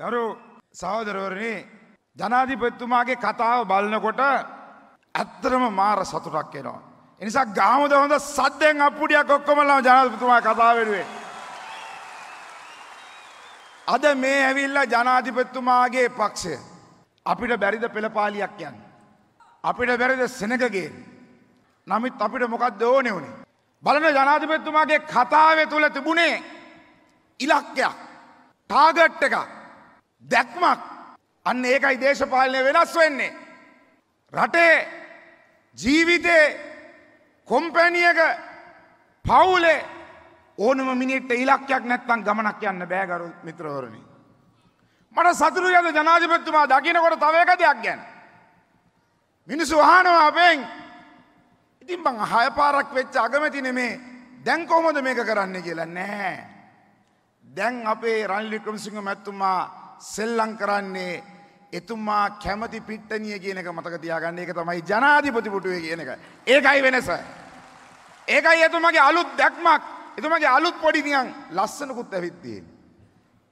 දරු සහෝදරවරණි ජනාධිපතිතුමාගේ කතාව බලනකොට ඇත්තරම මාර සතුටක් එනවා. එනිසා ගාමුද හොඳ සද්දෙන් අප්පුඩියක් ඔක්කොමලා ජනාධිපතිතුමා කතා වෙනුවේ. අද මේ ඇවිල්ලා ජනාධිපතිතුමාගේ පක්ෂය අපිට බැරිද පෙළපාලියක් යන්න. අපිට බැරිද සෙනගගේ. නමුත් අපිට මොකක්ද ඕනේ උනේ. බලන ජනාධිපතිතුමාගේ කතාවේ තුල තිබුණේ ඉලක්කයක් ටාගට් එකක් දැක්මක් අන්න ඒකයි දේශපාලනය වෙනස් වෙන්නේ. රටේ ජීවිතේ කොම්පැනියක පවුලේ ඕනම මිනිට්ට ඉලක්කයක් නැත්තම් ගමනක් යන්න බෑගරු මිත්‍රවරණි. මට සතුරු ගැද ජනාධිපතිතුමා දකිනකොට තව එක දෙයක් ගැන. මිනිස්සු අහනවා අපෙන් ඉතින් බං හය පාරක් වෙච්ච අගමැති නෙමේ දැන් කොහොමද මේක කරන්න කියලා නෑ. දැන් අපේ රනිල් වික්‍රමසිංහ මැතිතුමා සෙල්ලං කරන්නේ එතුමා කැමති පිට්ටනිය කියනක මතක තියාගන්න එක තමයි ජනාධිපතිපුටුවේ කියන එක. ඒකයි වෙනස. ඒකයි එතුමගේ අලුත් දැක්මක් එතුමගේ අලුත් පොඩිනියන් ලස්සනකුත් ඇවිත්තියෙන්.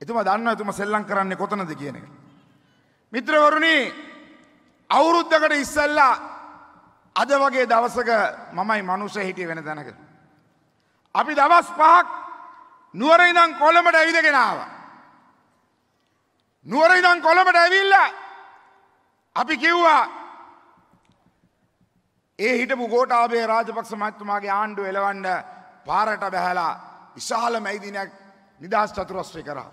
එතුම දන්න ඇතුම සෙල්ලං කරන්නේ කොතනද කියන එක. මිත්‍රවරුණි අවුරුද්ධකට ඉස්සල්ලා අද වගේ දවසක මමයි මනුෂ්‍ය හිටිය වෙන දැනක. අපි දවස් පහක් නුවරඉදං කොළඹට ඇවිදගෙනාව. නුවර ඉඳන් කොළඹට ඇවිල්ලා අපි කිව්වා ඒ හිටපු ගෝටාබේ රාජපක්ෂ මහත්තුමාගේ ආණ්ඩුව එලවන්න පාරට බැහැලා විශාල මැයිදිනයක් නිදහස් චතුරස්ත්‍රය කරා.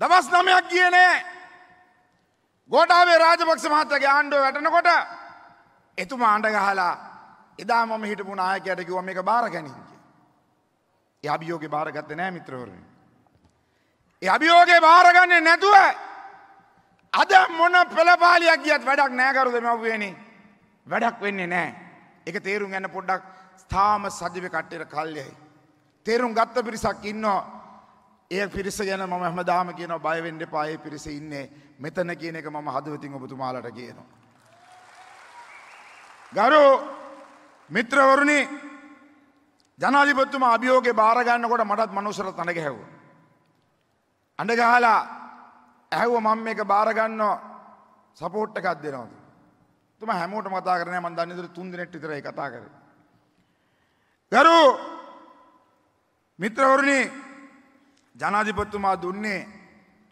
දවස් නමයක් ගියේ නෑ. ගෝටාබේ රාජපක්ෂ මහත්තයාගේ ආණ්ඩුව වැටෙනකොට එතුමා අඬ ගහලා එදා මම හිටපු නායකයාට කිව්වා මේක බාර ගැනීම කියලා. ඒ අභියෝගේ බාරගත්තේ නෑ මිත්‍රවරුනි. අභියෝගේ භාරගන්නේ නැතුව අද මොන පෙළපාලියක් ගියත් වැඩක් නෑකරු දෙමව්වේනි වැඩක් වෙන්නේ නෑ එක තේරුම් ගන්න පොඩ්ඩක් ස්ථාම සජිව කට්ටයට කල්යයි. තේරුම් ගත්ත පිරිසක් ඉන්නවා ඒ පිරිස ගැන ම හමදාම කියන බයවෙන්ඩ පායේ පිරිස ඉන්නේ මෙතන කියන එක මම හදවතින් ඔබතුමාලට කියනවා. ගරු මිත්‍රවරුණි ජනාධිපත්තුම අභියෝගේ භාරගන්නකොට මටත් මනුසර තනග හැවෝ. අඩගාලා ඇහුව මං මේක බාරගන්නෝ සපෝට් එකක් දෙනවද. තුම හැමෝට මතා කරන මන් දන්නතුර තුන්දිනෙට් විතර කතා කර. ගරු මිත්‍රවරුණි ජනාධිපත්තුමා දුන්නේ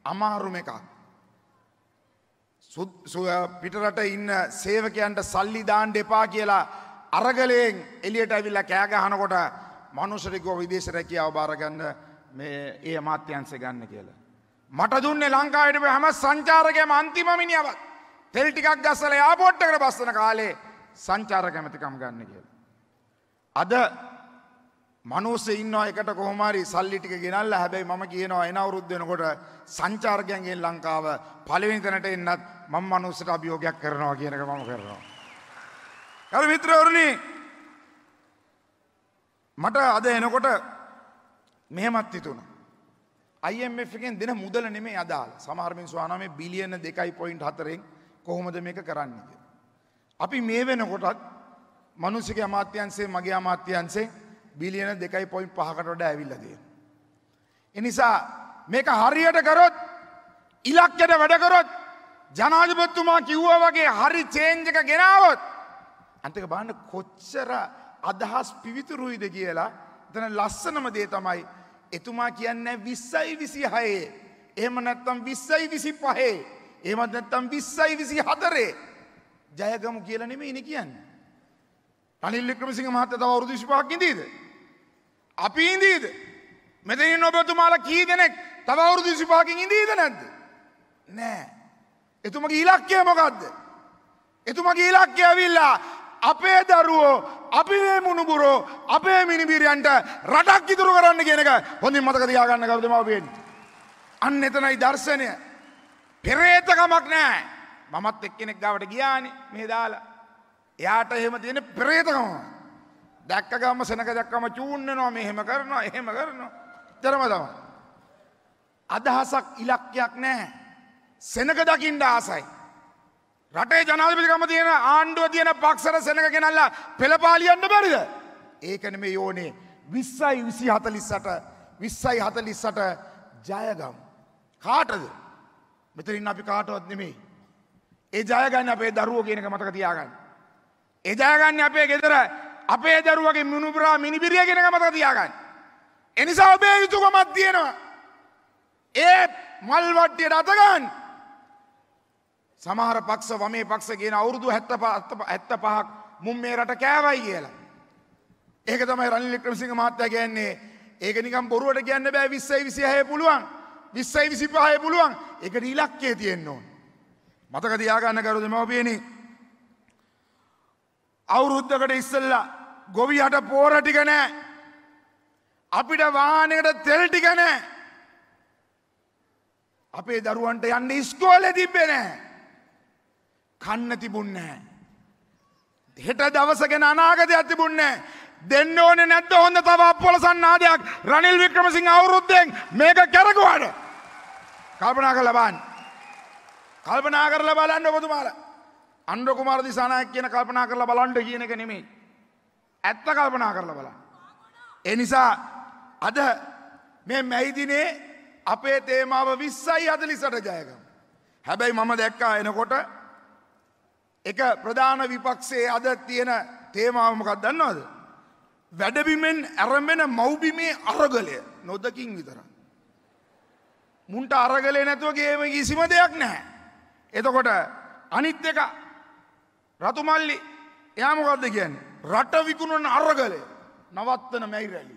අමාරුම එකක්. පිටරට ඉන්න සේවකයන්ට සල්ලි දාන්න එපා කියලා අරගලයෙන් එලියට ඇවිල්ලා කෑගහනකොට මනුෂරිකෝ විදේශ රැකියාව බාරගන්න මේ ඒ අමාත්‍යන්සේ ගන්න කියලා. මට දුන්නේ ලංකාවට හැම සංචාරකයම අන්තිම මිනිහවත්. තෙල් ටිකක් ගස්සලා එයාපෝට් එකට බස්සන කාලේ සංචාරක ඇමතිකම් ගන්න කියලා. අද මනුස්සය ඉන්නවා එකට කොහොම හරි සල්ලි ටික ගෙනල්ලා හැබැයි මම කියනවා එන අවුරුද්ද වෙනකොට සංචාරකයන්ගෙන් ලංකාව පළවෙනි තැනට එන්නත් මම මනුස්සයට අභියෝගයක් කරනවා කියන එක මම කරනවා. කල් මිත්‍රවරුනි මට අද එනකොට මෙහෙමත් හිතුණා. IMF එකෙන් දෙන මුදල නෙමෙයි අදාළ. සමහර මිනිස්සු අහනවා මේ බිලියන 2.4න් කොහොමද මේක කරන්නේ කියලා. අපි මේ වෙනකොටත් මිනිස්සුගේ අමාත්‍යාංශයේ මගේ අමාත්‍යාංශයේ බිලියන 2.5කට වඩා ඇවිල්ලා තියෙනවා. ඒ නිසා මේක හරියට කරොත් ඉලක්කයට වැඩ කරොත් ජනාධිපතිතුමා කිව්වා වගේ හරි චේන්ජ් එක ගෙනාවොත් අන්තික බලන්න කොච්චර අදහස් පිවිතුරුයිද කියලා එතන ලස්සනම දේ තමයි එතුමා කියන්න විස්සයි විසි හයේ. එහෙම නැත්තම් විස්සයි විසි පහේ. ඒමත් නැත්තම් විස්සයි විසි හතරේ. ජයගමු කියලනෙම ඉනි කියන්න. අනිල් ක්‍රමසිංහ මහත්ත තව අවුරුදු 25ක් ඉඳීද? අපි ඉඳීද? මෙතනින් ඔබතුමාලා කී දෙනෙක් තව අවුරුදු 25කින් ඉඳීද නැද්ද? නෑ. එතුමගේ ඉලක්කය මොකද්ද? එතුමගේ ඉලක්කය ඇවිල්ලා අපේ දරුවෝ අපේ මුණුබුරෝ අපේ මිනිබිරියන්ට රටක් ඉතුරු කරන්න කියනක හොඳින් මතක තියාගන්න ගෞතමවපියන්. අන්න එතනයි දර්ශනය පෙරේතකමක් නෑ මමත් එක්කෙනෙක් ගවට ගියානි මේ දාලා. එයාට එහෙම තියෙන පෙරේතකම. දැක්කගම සෙනක දැක්කම චූන්නනවා මෙහෙම කරනවා එහෙම කරනවා. තරම තම. අදහසක් ඉලක්කයක් නෑ. සෙනක දකිින්ට ආසයි. රටේ ජනාධිපතිකම තියෙන ආණ්ඩුව තියෙන පක්ෂර සෙනඟ ගෙනල්ලා පෙළපාලියන්න බැරිද? ඒකනේ මේ යෝනේ 20යි 20 48 20යි 48 ජයගම්. කාටද? මෙතනින් අපි කාටවත් නෙමෙයි. ඒ ජයගන්නේ අපේ දරුවෝ කියන එක මතක තියාගන්න. ඒ ජයගන්නේ අපේ ගෙදර අපේ දරුවගේ මිනුබරා මිනිබිරිය කියන එක මතක තියාගන්න. එනිසා ඔබේ යුතුයකමක් තියෙනවා. ඒ මල් වට්ටියට අත ගන්න. සමහර පක්ෂ වමේ පක්ෂ කියන අවුරුදු හැත්ත ඇත්ත පහක් මුම් මේ රට කෑවයි කියලා. ඒක තමයි රනිල් වික්‍රමසිංහ මහත්තයා කියන්නේ ඒක නිකම් බොරුවට කියන්න බෑ 20යි 26 පුළුවන් 20යි 25 පුළුවන් ඒකට ඉලක්කය තියෙන්න ඕන. මතක තියාගන්න කරු දෙමව්පියනි අවුරුද්දකට ඉස්සෙල්ලා ගොවියට පෝර ටික නැහැ. අපිට වාහනයකට තෙල් ටික නැහැ. අපේ දරුවන්ට යන්න ඉස්කෝලේ තිබ්බේ නැහැ. කන්න තිබුන්නේ. හෙට දවස ගැන අනාගතයක් තිබුන්නේ. දෙන්න ඕනේ නැද්ද හොඳ තව අපොලසන්නාදයක් රනිල් වික්‍රමසිංහ අවුරුද්දෙන් මේක කරගුවාට. කල්පනා කරලා බලන්න. කල්පනා කරලා බලන්න ඔබතුමාලා. අන්ඩ කුමාර දිසානායක කියන කල්පනා කරලා බලන්න කියන එක නෙමෙයි. ඇත්ත කල්පනා කරලා බලන්න. ඒ නිසා අද මේ මැයිදිනේ අපේ තේමාව 20යි 40ට ජයගමු. හැබැයි මම දැක්කා එනකොට එක ප්‍රධාන විපක්ෂයේ අද තියෙන තේමාවමකක් දන්නවද. වැඩබිමෙන් ඇරඹෙන මව්බිමේ අරගලය නොදකින් විතර. මුන්ට අරගලය නැතුවගේම කිසිම දෙයක් නැහැ. එතකොට අනිත් එක රතුමල්ලි එයාමකක්ද කියන්නේ. රට විකුණන අරගලය නවත්තන මැයිරැලි.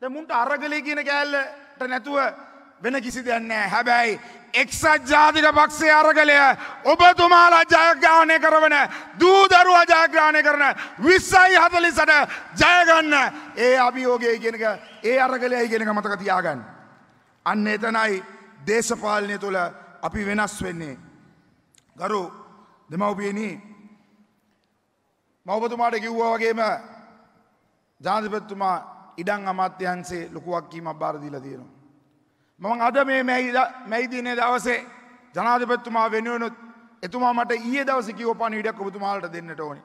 ද මුන්ට අරගලය කියන කෑල්ලට නැතුව වෙන කිසි දෙයක් නෑ හැබැයි එක්සත් ජාතික පක්ෂේ අරගලය ඔබතුමාලා ජයග්‍රහණය කරවන දූදරුවා ජයග්‍රහණය කරන විස්සයි හතලිසට ජයගන්න ඒ අභියෝගය ඉගෙනක ඒ අරගලය ඉගෙනක මතක තියාගන්න. අන්න එතනයි දේශපාලනය තුළ අපි වෙනස් වෙන්නේ. ගරු දෙමවපියනී මවබතුමාට කිව්වා වගේම ජාතිපත්තුමා ඉඩං අමාත්‍යයන්සේ ලොකුවක්කීමක් බාරදිීල තියෙනවා. මම අද මේ මැයිදිනේ දවසේ ජනාධිපත්තුමා වෙනුවනුත් එතුමා මට ඒ දවස කිවපන ඉඩක් ඔබතුමාලට දෙන්නට ඕනි.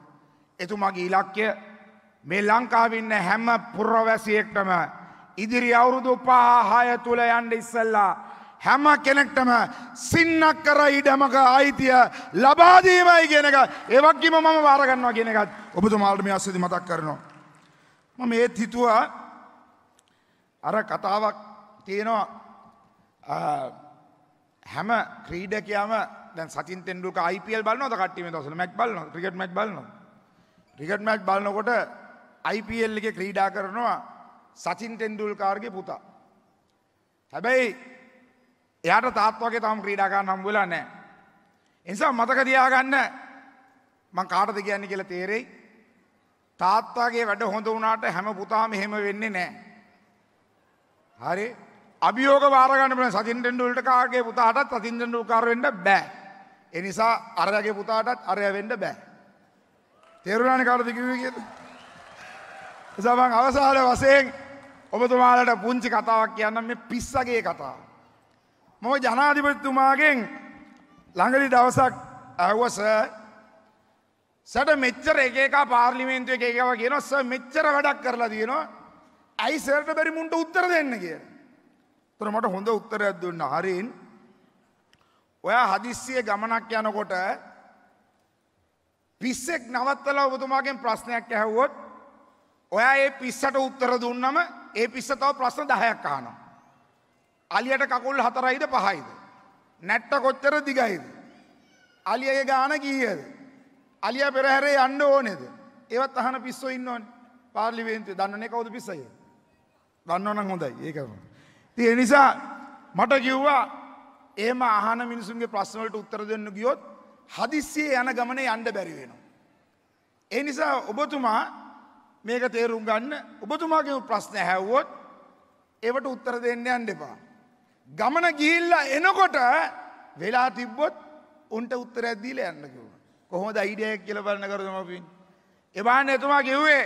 එතුමාගේ ඉලක්්‍ය මේ ලංකාවින්න හැම පුරවැසියෙක්ටම ඉදිරි අවුරුදු පාහාය තුළ යන්ඩ ඉස්සල්ලා. හැම කෙනෙක්ටම සින්නක් කර ඉඩමක අයිතිය ලබාදීමයි ගෙනක ඒවක්කිම මම වාරගන්නවා ගෙනකත් ඔබතුමාල්ටම අස්සදි මතක් කරනවා. මම ඒත් හිතුවා අර කතාවක් තියෙනවා හැම ක්‍රීඩකයාම දැන් සචින් තෙන්ඩුක IPL බලනවද කට්ටිය මේ දවස්වල මැච් බලනවා ක්‍රිකට් මැච් බලනවා ක්‍රිකට් මැච් බලනකොට IPL එකේ ක්‍රීඩා කරනවා සචින් තෙන්ඩුල්කාර්ගේ පුතා හැබැයි එයාට තාත්වාගේ තාම ක්‍රීඩා කරන්න හම්බ වෙලා නැහැ ඒ නිසා මතක තියාගන්න මං කාටද කියන්නේ කියලා තේරෙයි තාත්තාගේ වැඩ හොඳ වුණාට හැම පුතාම එහෙම වෙන්නේ නැහැ හරි අභියෝග වාරගන්න බල සතින් ටෙන්ඩුල්ට කාගේ පුතාටත් සතින් ටෙන්ඩුල්කාරවෙන්න බෑ. එනිසා අරයගේ පුතාටත් අරය වෙන්න බෑ. තේරුණාන කාරදිකිවේ කියද. එසමන් අවසාන වසයෙන් ඔබතුමාලට පුංචි කතාවක් කියන්න මේ පිස්සගේ කතා. මොම ජනාධිපතිතුමාගෙන් ළඟලි දවසක් ඇවස සට මෙච්චර එකක පාර්ලිමේන්තුව එකකව කියනොස්ස මෙච්චර වැඩක් කරලා තියනවා ඇයිසරට බැරි මුන්ට උත්තර දෙන්න කියලා. තොර මට හොඳ උත්තරයක් දුන්න හරින් ඔයා හදිස්සිය ගමනක් යනකොට පිස්සෙක් නවත්තලා ඔබතුමාගෙන් ප්‍රශ්නයක් ඇහුවොත් ඔයා ඒ පිස්සට උත්තර දුන්නම ඒ පිස්ස තව ප්‍රශ්න 10ක් අහනවා. අලියට කකුල් 4යිද 5යිද? නැට්ට කොච්චර දිගයිද? අලියගේ ගාන කීයද? අලියා පෙරහැරේ යන්න ඕනේද? ඒවත් අහන පිස්සෝ ඉන්නෝනේ. පාර්ලිමේන්තුවේ දන්නවනේ කවුද පිස්සය? දන්නවනම් හොඳයි. ඒක තමයි. තිය නිසා මට කිව්වා ඒම ආහන මිනිසුන්ගේ ප්‍රශ්නවලට උත්තර දෙන්න ගියොත් හදිස්සියේ යන ගමන යන්ඩ බැරිවෙනවා. ඒ නිසා ඔබතුමා මේක තේරුම් ගන්න ඔබතුමාගේ ප්‍රශ්න හැව්වොත් ඒවට උත්තර දෙන්න යන්න එපා. ගමන ගිහිල්ලා එනකොට වෙලා තිබ්බොත් උන්ට උත්තර ඇද්දීල යන්න කිව. කොහොමද අයිඩයක් කියල බලන්න කරදම පින්. එබාන්න එතුමා කිව්වේ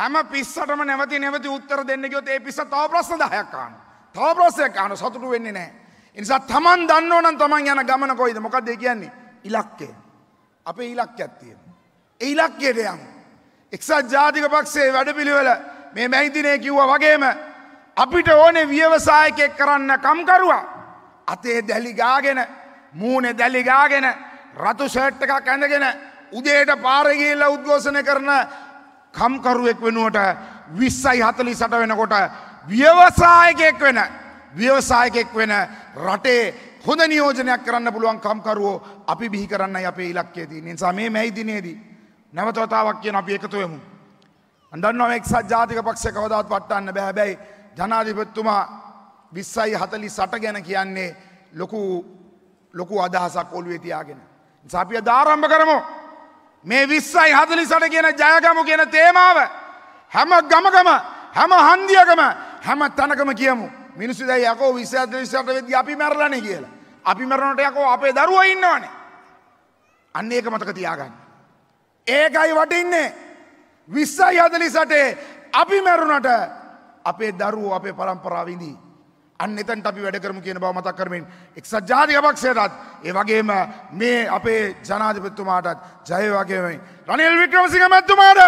හැම පිස්සටම නැවති නැවති උත්තර දෙන්න ගොත් ඒ පිස්ස තව ප්‍රශ්න දහයක්කාන්න. තව ප්‍රශ්නයක් අහන සතුටු වෙන්නේ නැහැ. ඒ නිසා Taman දන්නෝ නම් Taman යන ගමන කොයිද? මොකක්ද ඒ කියන්නේ? ඉලක්කය. අපේ ඉලක්කයක් තියෙනවා. ඒ ඉලක්කයට යමු. එක්සත් ජාතික පක්ෂයේ වැඩපිළිවෙල මේ මැයිදිනේ කිව්වා වගේම අපිට ඕනේ ව්‍යවසායකයෙක් කරන්න කම්කරුවා. අතේ දැලි ගාගෙන, මූණේ දැලි ගාගෙන, රතු ෂර්ට් එකක් ඇඳගෙන උදේට පාරේ ගිහිල්ලා උද්ඝෝෂණ කරන කම්කරුවෙක් වෙනුවට 20යි 48 වෙනකොට ව්‍යවසායකෙක් වෙන ව්‍යවසායකෙක් වෙන රටේ හොඳ නියෝජනයක් කරන්න පුළුවන් කම්කරුවෝ අපි බිහි කරන්න අපේ ඉලක්කේ තියෙන නිසා මේ මැයි දිනේදී නැවතවතාවක් කියන අපි එකතු වෙමු. අඳන්නවා එක්සත් ජාතික පක්ෂය කවදාවත් වටන්න බෑ හැබැයි ජනාධිපතිතුමා 20යි 48 ගැන කියන්නේ ලොකු ලොකු අදහසක් ඔළුවේ තියාගෙන. නිසා අපි ආරම්භ කරමු. මේ 20යි 48 කියන ජයගමු කියන තේමාව හැම ගමකම හැම හන්දියකම හැම තැනකම කියමු මිනිස්සු දැයි යකෝ 20 30ට වෙද්දී අපි මැරලානේ කියලා. අපි මැරුණට යකෝ අපේ දරුවෝ ඉන්නවනේ. අන්න ඒක මතක තියාගන්න. ඒකයි වටින්නේ. 20යි 48 අපි මැරුණට අපේ දරුවෝ අපේ පරම්පරාව ඉඳී. අන්න එතනට අපි වැඩ කරමු කියන බව මතක් කරමින් එක්සත් ජාතික පක්ෂයටත් ඒ වගේම මේ අපේ ජනාධිපතිතුමාටත් ජය වගේම රනිල් වික්‍රමසිංහ මැතිතුමාට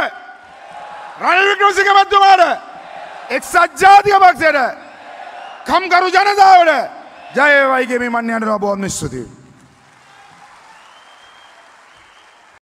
රනිල් වික්‍රමසිංහ මැතිතුමාට එක් සජ්ජාතික පක්ෂයට කම්කරු ජනතාවට ජයවයිගේ මේ මන්්‍යයන්ට බොහොම ස්තුතියි